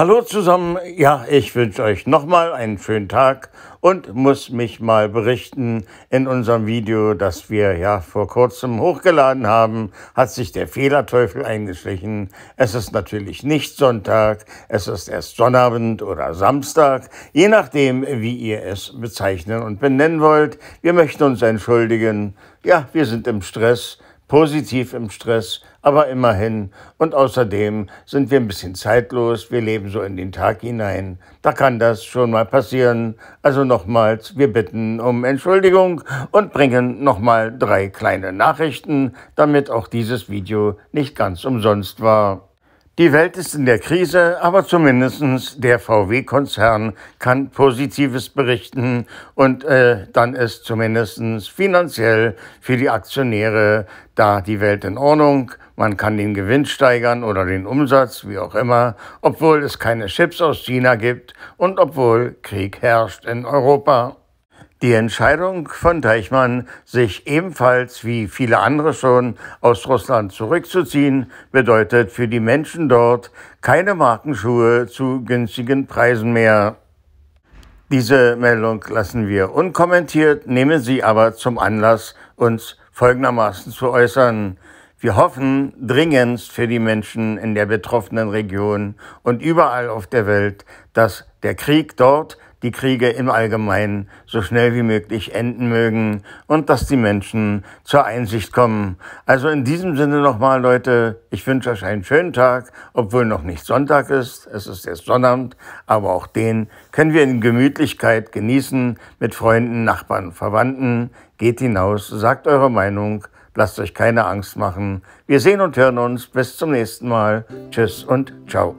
Hallo zusammen, ja, ich wünsche euch nochmal einen schönen Tag und muss mich mal berichten, in unserem Video, das wir ja vor kurzem hochgeladen haben, hat sich der Fehlerteufel eingeschlichen. Es ist natürlich nicht Sonntag, es ist erst Sonnabend oder Samstag, je nachdem, wie ihr es bezeichnen und benennen wollt. Wir möchten uns entschuldigen, ja, wir sind im Stress, positiv im Stress, aber immerhin. Und außerdem sind wir ein bisschen zeitlos, wir leben so in den Tag hinein. Da kann das schon mal passieren. Also nochmals, wir bitten um Entschuldigung und bringen nochmal drei kleine Nachrichten, damit auch dieses Video nicht ganz umsonst war. Die Welt ist in der Krise, aber zumindest der VW-Konzern kann Positives berichten und äh, dann ist zumindest finanziell für die Aktionäre da die Welt in Ordnung. Man kann den Gewinn steigern oder den Umsatz, wie auch immer, obwohl es keine Chips aus China gibt und obwohl Krieg herrscht in Europa. Die Entscheidung von Teichmann, sich ebenfalls wie viele andere schon aus Russland zurückzuziehen, bedeutet für die Menschen dort keine Markenschuhe zu günstigen Preisen mehr. Diese Meldung lassen wir unkommentiert, nehmen sie aber zum Anlass, uns folgendermaßen zu äußern. Wir hoffen dringendst für die Menschen in der betroffenen Region und überall auf der Welt, dass der Krieg dort die Kriege im Allgemeinen so schnell wie möglich enden mögen und dass die Menschen zur Einsicht kommen. Also in diesem Sinne nochmal, Leute, ich wünsche euch einen schönen Tag, obwohl noch nicht Sonntag ist, es ist erst Sonnabend, aber auch den können wir in Gemütlichkeit genießen mit Freunden, Nachbarn, Verwandten. Geht hinaus, sagt eure Meinung, lasst euch keine Angst machen. Wir sehen und hören uns. Bis zum nächsten Mal. Tschüss und ciao.